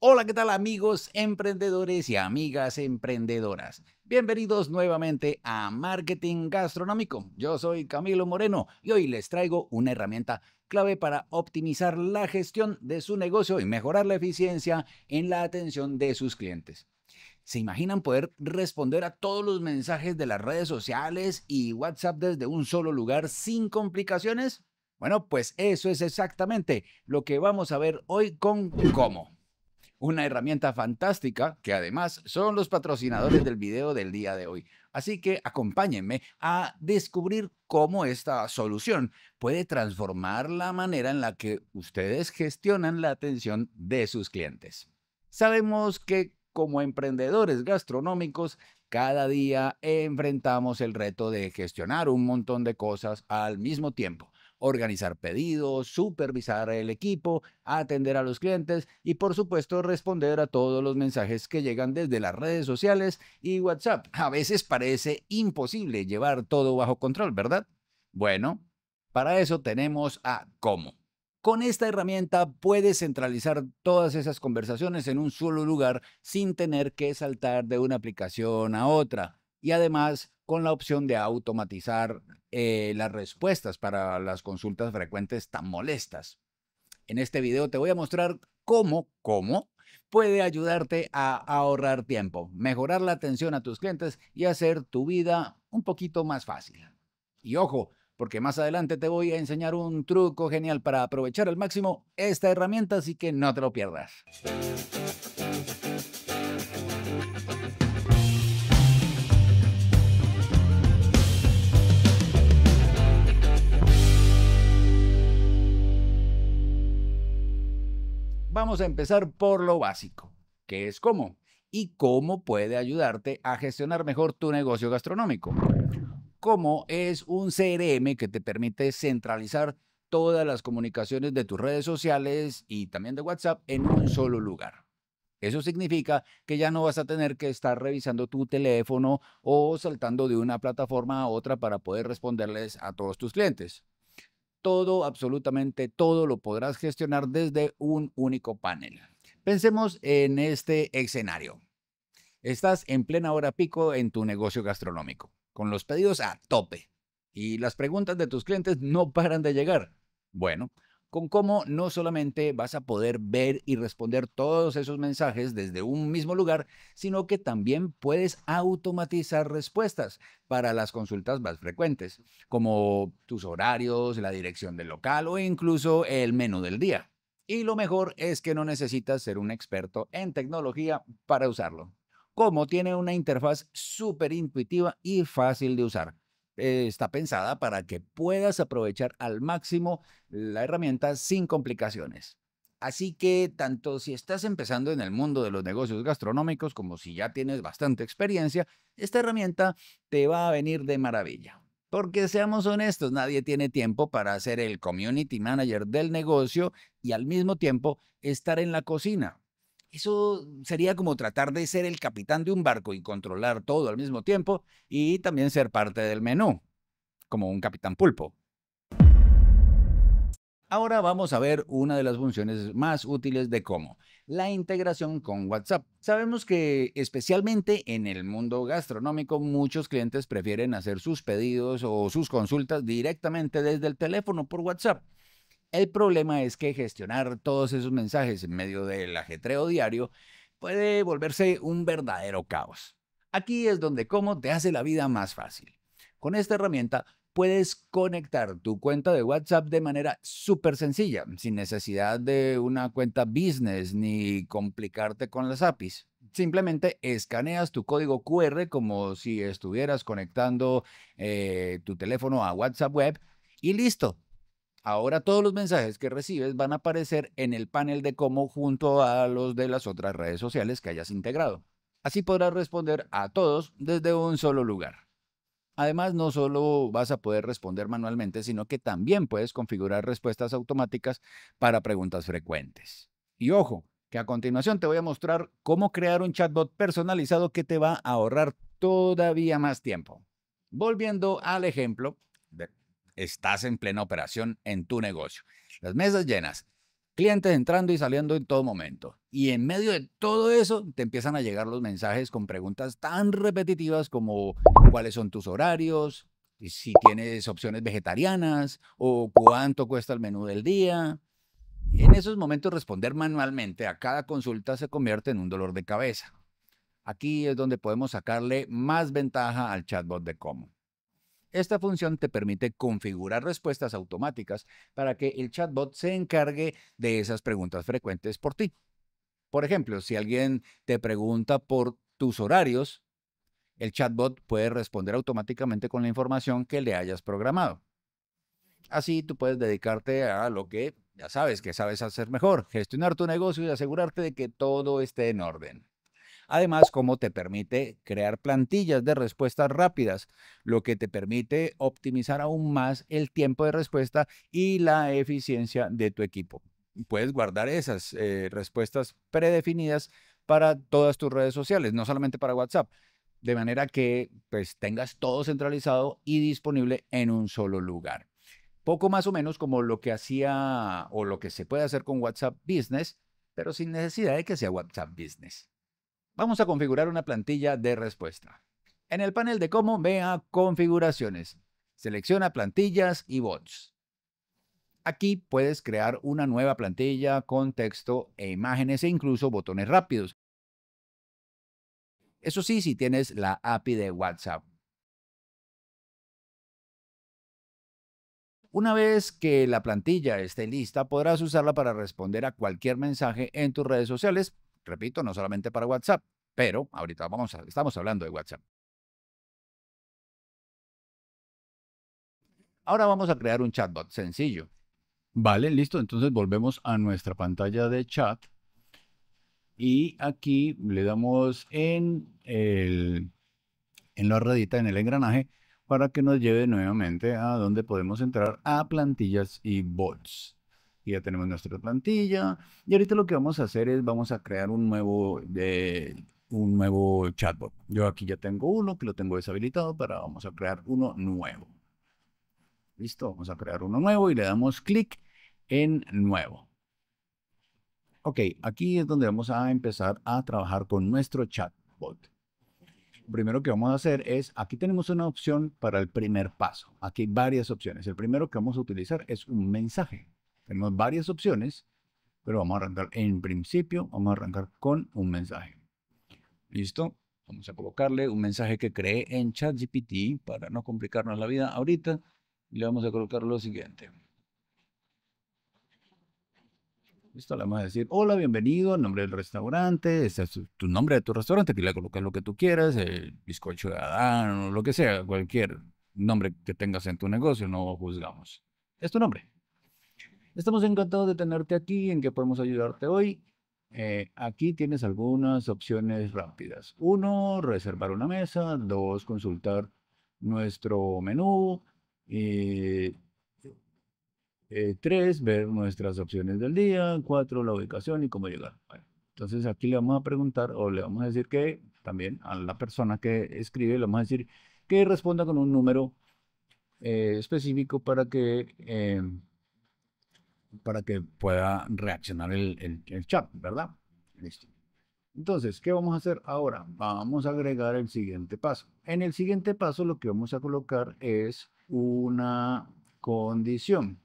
Hola, ¿qué tal amigos emprendedores y amigas emprendedoras? Bienvenidos nuevamente a Marketing Gastronómico. Yo soy Camilo Moreno y hoy les traigo una herramienta clave para optimizar la gestión de su negocio y mejorar la eficiencia en la atención de sus clientes. ¿Se imaginan poder responder a todos los mensajes de las redes sociales y WhatsApp desde un solo lugar sin complicaciones? Bueno, pues eso es exactamente lo que vamos a ver hoy con cómo una herramienta fantástica que además son los patrocinadores del video del día de hoy. Así que acompáñenme a descubrir cómo esta solución puede transformar la manera en la que ustedes gestionan la atención de sus clientes. Sabemos que como emprendedores gastronómicos, cada día enfrentamos el reto de gestionar un montón de cosas al mismo tiempo organizar pedidos, supervisar el equipo, atender a los clientes y por supuesto responder a todos los mensajes que llegan desde las redes sociales y WhatsApp. A veces parece imposible llevar todo bajo control, ¿verdad? Bueno, para eso tenemos a cómo. Con esta herramienta puedes centralizar todas esas conversaciones en un solo lugar sin tener que saltar de una aplicación a otra. Y además con la opción de automatizar eh, las respuestas para las consultas frecuentes tan molestas. En este video te voy a mostrar cómo, cómo puede ayudarte a ahorrar tiempo, mejorar la atención a tus clientes y hacer tu vida un poquito más fácil. Y ojo, porque más adelante te voy a enseñar un truco genial para aprovechar al máximo esta herramienta, así que no te lo pierdas. vamos a empezar por lo básico, que es cómo y cómo puede ayudarte a gestionar mejor tu negocio gastronómico. Cómo es un CRM que te permite centralizar todas las comunicaciones de tus redes sociales y también de WhatsApp en un solo lugar. Eso significa que ya no vas a tener que estar revisando tu teléfono o saltando de una plataforma a otra para poder responderles a todos tus clientes todo, absolutamente todo lo podrás gestionar desde un único panel. Pensemos en este escenario. Estás en plena hora pico en tu negocio gastronómico, con los pedidos a tope y las preguntas de tus clientes no paran de llegar. Bueno, con cómo no solamente vas a poder ver y responder todos esos mensajes desde un mismo lugar, sino que también puedes automatizar respuestas para las consultas más frecuentes, como tus horarios, la dirección del local o incluso el menú del día. Y lo mejor es que no necesitas ser un experto en tecnología para usarlo. Como tiene una interfaz súper intuitiva y fácil de usar eh, está pensada para que puedas aprovechar al máximo la herramienta sin complicaciones. Así que tanto si estás empezando en el mundo de los negocios gastronómicos como si ya tienes bastante experiencia, esta herramienta te va a venir de maravilla. Porque seamos honestos, nadie tiene tiempo para ser el community manager del negocio y al mismo tiempo estar en la cocina. Eso sería como tratar de ser el capitán de un barco y controlar todo al mismo tiempo y también ser parte del menú, como un capitán pulpo. Ahora vamos a ver una de las funciones más útiles de Como, la integración con WhatsApp. Sabemos que especialmente en el mundo gastronómico muchos clientes prefieren hacer sus pedidos o sus consultas directamente desde el teléfono por WhatsApp. El problema es que gestionar todos esos mensajes en medio del ajetreo diario puede volverse un verdadero caos. Aquí es donde Como te hace la vida más fácil. Con esta herramienta puedes conectar tu cuenta de WhatsApp de manera súper sencilla, sin necesidad de una cuenta business ni complicarte con las APIs. Simplemente escaneas tu código QR como si estuvieras conectando eh, tu teléfono a WhatsApp Web y listo, Ahora todos los mensajes que recibes van a aparecer en el panel de cómo junto a los de las otras redes sociales que hayas integrado. Así podrás responder a todos desde un solo lugar. Además, no solo vas a poder responder manualmente, sino que también puedes configurar respuestas automáticas para preguntas frecuentes. Y ojo, que a continuación te voy a mostrar cómo crear un chatbot personalizado que te va a ahorrar todavía más tiempo. Volviendo al ejemplo, de, estás en plena operación en tu negocio. Las mesas llenas, clientes entrando y saliendo en todo momento. Y en medio de todo eso te empiezan a llegar los mensajes con preguntas tan repetitivas como cuáles son tus horarios, si tienes opciones vegetarianas o cuánto cuesta el menú del día. En esos momentos responder manualmente a cada consulta se convierte en un dolor de cabeza. Aquí es donde podemos sacarle más ventaja al chatbot de Common. Esta función te permite configurar respuestas automáticas para que el chatbot se encargue de esas preguntas frecuentes por ti. Por ejemplo, si alguien te pregunta por tus horarios, el chatbot puede responder automáticamente con la información que le hayas programado. Así tú puedes dedicarte a lo que ya sabes que sabes hacer mejor, gestionar tu negocio y asegurarte de que todo esté en orden. Además, como te permite crear plantillas de respuestas rápidas, lo que te permite optimizar aún más el tiempo de respuesta y la eficiencia de tu equipo. Puedes guardar esas eh, respuestas predefinidas para todas tus redes sociales, no solamente para WhatsApp de manera que pues tengas todo centralizado y disponible en un solo lugar. Poco más o menos como lo que hacía o lo que se puede hacer con WhatsApp Business, pero sin necesidad de que sea WhatsApp Business. Vamos a configurar una plantilla de respuesta. En el panel de cómo, vea configuraciones. Selecciona plantillas y bots. Aquí puedes crear una nueva plantilla con texto e imágenes e incluso botones rápidos. Eso sí, si tienes la API de WhatsApp. Una vez que la plantilla esté lista, podrás usarla para responder a cualquier mensaje en tus redes sociales Repito, no solamente para WhatsApp, pero ahorita vamos a, estamos hablando de WhatsApp. Ahora vamos a crear un chatbot sencillo. Vale, listo. Entonces volvemos a nuestra pantalla de chat. Y aquí le damos en, en la ruedita, en el engranaje, para que nos lleve nuevamente a donde podemos entrar a plantillas y bots ya tenemos nuestra plantilla. Y ahorita lo que vamos a hacer es, vamos a crear un nuevo, eh, un nuevo chatbot. Yo aquí ya tengo uno que lo tengo deshabilitado, pero vamos a crear uno nuevo. Listo, vamos a crear uno nuevo y le damos clic en nuevo. Ok, aquí es donde vamos a empezar a trabajar con nuestro chatbot. Primero que vamos a hacer es, aquí tenemos una opción para el primer paso. Aquí hay varias opciones. El primero que vamos a utilizar es un mensaje. Tenemos varias opciones, pero vamos a arrancar en principio, vamos a arrancar con un mensaje. ¿Listo? Vamos a colocarle un mensaje que creé en ChatGPT para no complicarnos la vida ahorita. Y le vamos a colocar lo siguiente. Listo, le vamos a decir, hola, bienvenido, nombre del restaurante, este es tu nombre de tu restaurante, aquí le colocas lo que tú quieras, el bizcocho de Adán, o lo que sea, cualquier nombre que tengas en tu negocio, no juzgamos. Es tu nombre. Estamos encantados de tenerte aquí, en que podemos ayudarte hoy. Eh, aquí tienes algunas opciones rápidas. Uno, reservar una mesa. Dos, consultar nuestro menú. y eh, eh, tres, ver nuestras opciones del día. Cuatro, la ubicación y cómo llegar. entonces aquí le vamos a preguntar o le vamos a decir que también a la persona que escribe le vamos a decir que responda con un número específico para que para que pueda reaccionar el, chat, ¿verdad? Listo. Entonces, ¿qué vamos a hacer ahora? Vamos a agregar el siguiente paso. En el siguiente paso lo que vamos a colocar es una condición.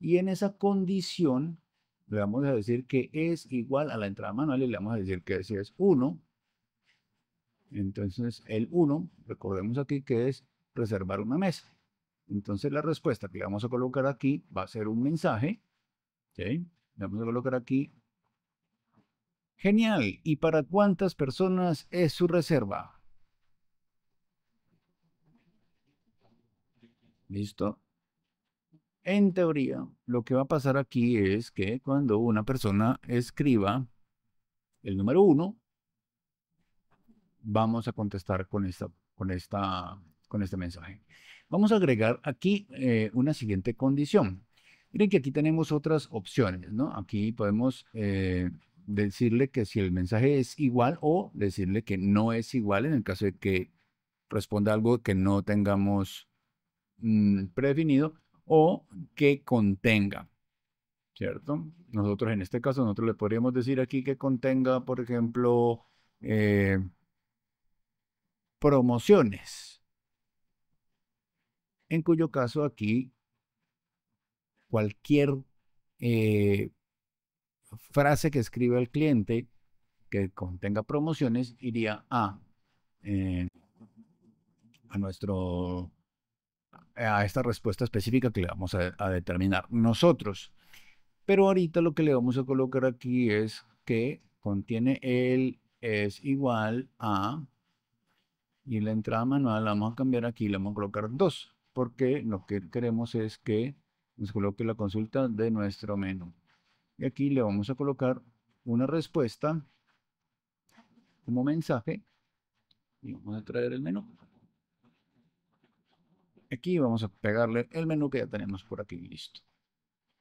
Y en esa condición le vamos a decir que es igual a la entrada manual y le vamos a decir que si es 1. Entonces, el 1, recordemos aquí que es reservar una mesa. Entonces la respuesta que le vamos a colocar aquí va a ser un mensaje. Le vamos a colocar aquí. Genial. ¿Y para cuántas personas es su reserva? ¿Listo? En teoría, lo que va a pasar aquí es que cuando una persona escriba el número uno, vamos a contestar con, esta, con, esta, con este mensaje. Vamos a agregar aquí eh, una siguiente condición. Miren que aquí tenemos otras opciones, ¿no? Aquí podemos eh, decirle que si el mensaje es igual o decirle que no es igual en el caso de que responda algo que no tengamos mm, predefinido o que contenga, ¿cierto? Nosotros en este caso, nosotros le podríamos decir aquí que contenga, por ejemplo, eh, promociones, en cuyo caso aquí cualquier eh, frase que escribe el cliente que contenga promociones iría a, eh, a nuestro a esta respuesta específica que le vamos a, determinar nosotros. Pero ahorita lo que le vamos a colocar aquí es que contiene el es igual a y la entrada manual la vamos a cambiar aquí, le vamos a colocar dos porque lo que queremos es que nos coloque la consulta de nuestro menú. Y aquí le vamos a colocar una respuesta como mensaje y vamos a traer el menú. Aquí vamos a pegarle el menú que ya tenemos por aquí listo.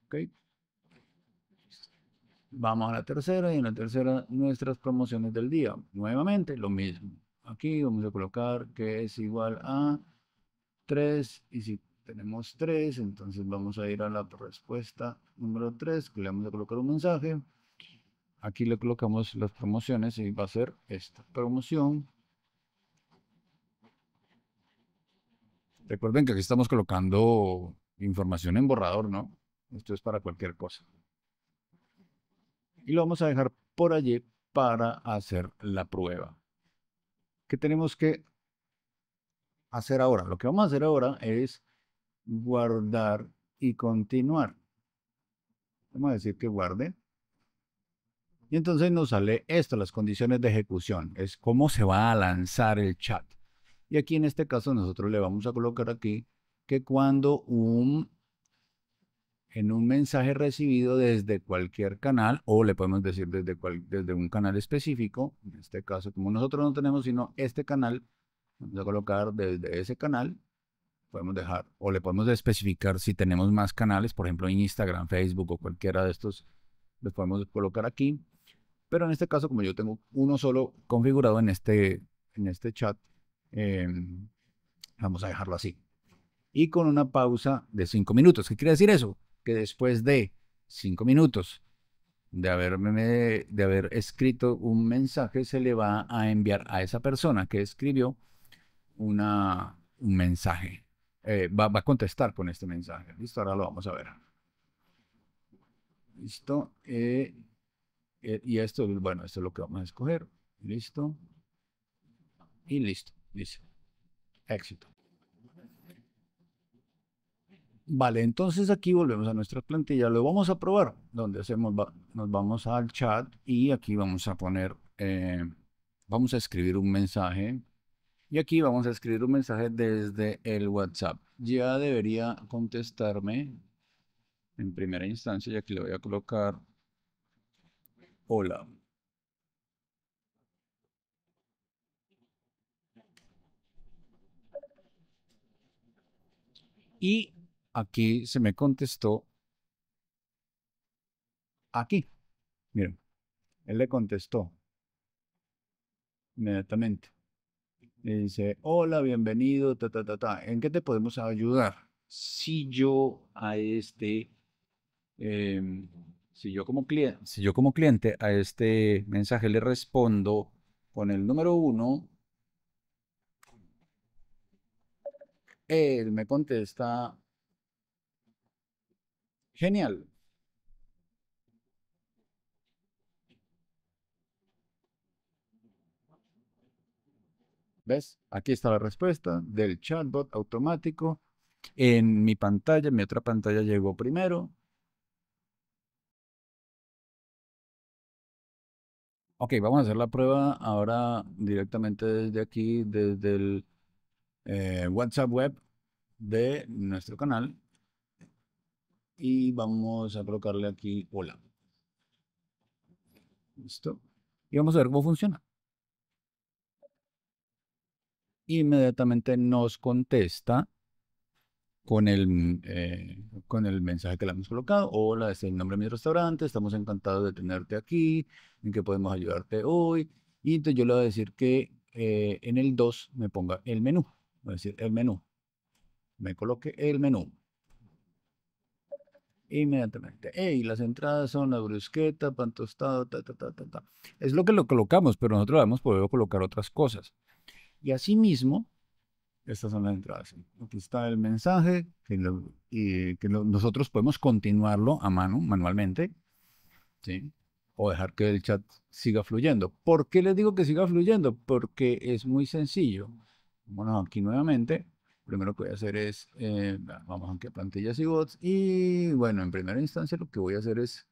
Okay. Vamos a la tercera y en la tercera nuestras promociones del día. Nuevamente lo mismo. Aquí vamos a colocar que es igual a 3 y si tenemos 3, entonces vamos a ir a la respuesta número 3, le vamos a colocar un mensaje. Aquí le colocamos las promociones y va a ser esta promoción. Recuerden que aquí estamos colocando información en borrador, ¿no? Esto es para cualquier cosa. Y lo vamos a dejar por allí para hacer la prueba. ¿Qué tenemos que hacer ahora? Lo que vamos a hacer ahora es guardar y continuar. Vamos a decir que guarde. Y entonces nos sale esto, las condiciones de ejecución. Es cómo se va a lanzar el chat. Y aquí en este caso nosotros le vamos a colocar aquí que cuando un en un mensaje recibido desde cualquier canal o le podemos decir desde, cual, desde un canal específico, en este caso como nosotros no tenemos sino este canal, Vamos a colocar desde ese canal. Podemos dejar o le podemos especificar si tenemos más canales, por ejemplo, en Instagram, Facebook o cualquiera de estos, los podemos colocar aquí. Pero en este caso, como yo tengo uno solo configurado en este, en este chat, em, vamos a dejarlo así. Y con una pausa de 5 minutos. ¿Qué quiere decir eso? Que después de 5 minutos de, haberme, de haber escrito un mensaje, se le va a enviar a esa persona que escribió una, un mensaje. Eh, va, a contestar con este mensaje. Listo, ahora lo vamos a ver. Listo. Eh, eh, y esto, bueno, esto es lo que vamos a escoger. Listo. Y listo. Dice. Éxito. Vale, entonces aquí volvemos a nuestra plantilla. Lo vamos a probar. Donde hacemos, nos vamos al chat y aquí vamos a poner, vamos a escribir un mensaje y aquí vamos a escribir un mensaje desde el WhatsApp. Ya debería contestarme en primera instancia, y aquí le voy a colocar hola. Y aquí se me contestó aquí. Miren, él le contestó inmediatamente dice, hola, bienvenido, ta, ta, ta, ta, ¿en qué te podemos ayudar? Si yo a este, em, si, yo como cliente, si yo como cliente a este mensaje le respondo con el número uno, él me contesta, genial, ¿Ves? Aquí está la respuesta del chatbot automático. En mi pantalla, mi otra pantalla llegó primero. Ok, vamos a hacer la prueba ahora directamente desde aquí, desde el eh, WhatsApp web de nuestro canal. Y vamos a colocarle aquí hola. Listo. Y vamos a ver cómo funciona inmediatamente nos contesta con el, mm, eh, con el mensaje que le hemos colocado. Hola, este es el nombre de mi restaurante, estamos encantados de tenerte aquí, en qué podemos ayudarte hoy. Y entonces yo le voy a decir que eh, en el 2 me ponga el menú, voy a decir el menú, me coloque el menú. Inmediatamente. Hey, las entradas son la brusqueta, pan tostado, ta, ta, ta, ta, ta. Es lo que lo colocamos, pero nosotros hemos podido colocar otras cosas. Y asimismo, estas son las entradas. Aquí está el mensaje que, nosotros podemos continuarlo a mano, manualmente, ¿sí? o dejar que el chat siga fluyendo. ¿Por qué les digo que siga fluyendo? Porque es muy sencillo. Bueno, aquí nuevamente, primero que voy a hacer es, eh, vamos aquí a plantillas y bots, y bueno, en primera instancia lo que voy a hacer es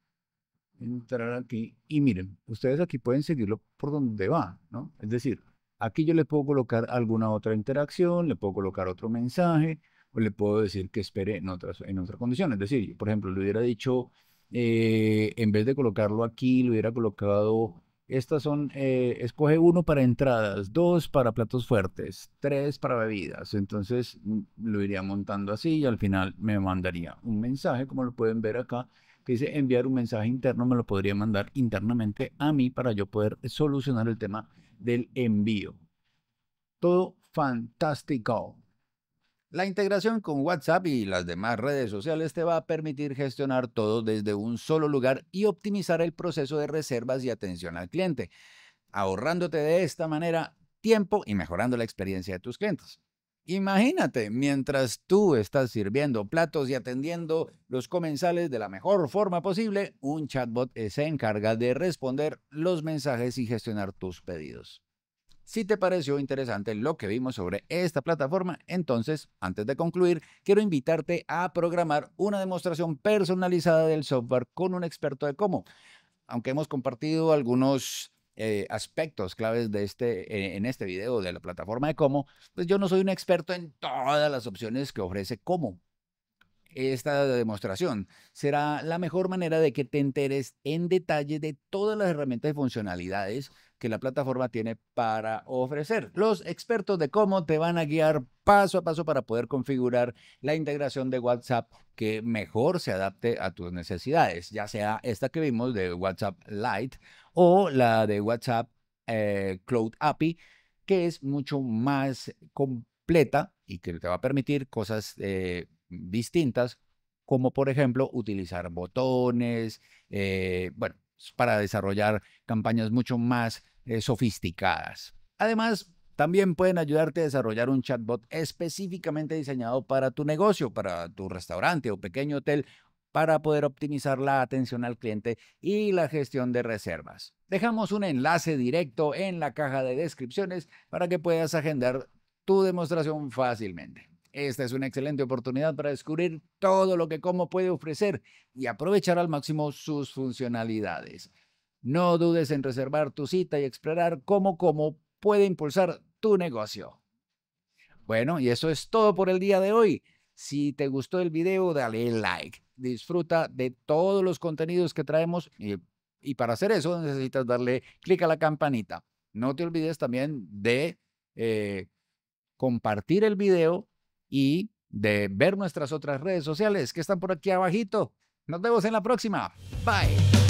entrar aquí, y miren, ustedes aquí pueden seguirlo por donde va, ¿no? Es decir, Aquí yo le puedo colocar alguna otra interacción, le puedo colocar otro mensaje o le puedo decir que espere en otras, en otras condiciones. Es decir, por ejemplo, le hubiera dicho, eh, en vez de colocarlo aquí, le hubiera colocado, estas son, eh, escoge uno para entradas, dos para platos fuertes, tres para bebidas. Entonces mm, lo iría montando así y al final me mandaría un mensaje, como lo pueden ver acá, que dice enviar un mensaje interno, me lo podría mandar internamente a mí para yo poder solucionar el tema del envío. Todo fantástico. La integración con WhatsApp y las demás redes sociales te va a permitir gestionar todo desde un solo lugar y optimizar el proceso de reservas y atención al cliente, ahorrándote de esta manera tiempo y mejorando la experiencia de tus clientes. Imagínate, mientras tú estás sirviendo platos y atendiendo los comensales de la mejor forma posible, un chatbot eh, se encarga de responder los mensajes y gestionar tus pedidos. Si te pareció interesante lo que vimos sobre esta plataforma, entonces, antes de concluir, quiero invitarte a programar una demostración personalizada del software con un experto de cómo. Aunque hemos compartido algunos eh, aspectos claves de este, eh, en este video de la plataforma de cómo pues yo no soy un experto en todas las opciones que ofrece Como. Esta demostración será la mejor manera de que te enteres en detalle de todas las herramientas y funcionalidades que la plataforma tiene para ofrecer. Los expertos de cómo te van a guiar paso a paso para poder configurar la integración de WhatsApp que mejor se adapte a tus necesidades, ya sea esta que vimos de WhatsApp Lite o la de WhatsApp eh, Cloud API, que es mucho más completa y que te va a permitir cosas eh, distintas, como por ejemplo utilizar botones, eh, bueno, para desarrollar campañas mucho más eh, sofisticadas. Además, también pueden ayudarte a desarrollar un chatbot específicamente diseñado para tu negocio, para tu restaurante o pequeño hotel, para poder optimizar la atención al cliente y la gestión de reservas. Dejamos un enlace directo en la caja de descripciones para que puedas agendar tu demostración fácilmente. Esta es una excelente oportunidad para descubrir todo lo que Como puede ofrecer y aprovechar al máximo sus funcionalidades. No dudes en reservar tu cita y explorar cómo Como puede impulsar tu negocio. Bueno, y eso es todo por el día de hoy. Si te gustó el video, dale like. Disfruta de todos los contenidos que traemos y, para hacer eso necesitas darle clic a la campanita. No te olvides también de eh, compartir el video y de ver nuestras otras redes sociales que están por aquí abajito. Nos vemos en la próxima. Bye.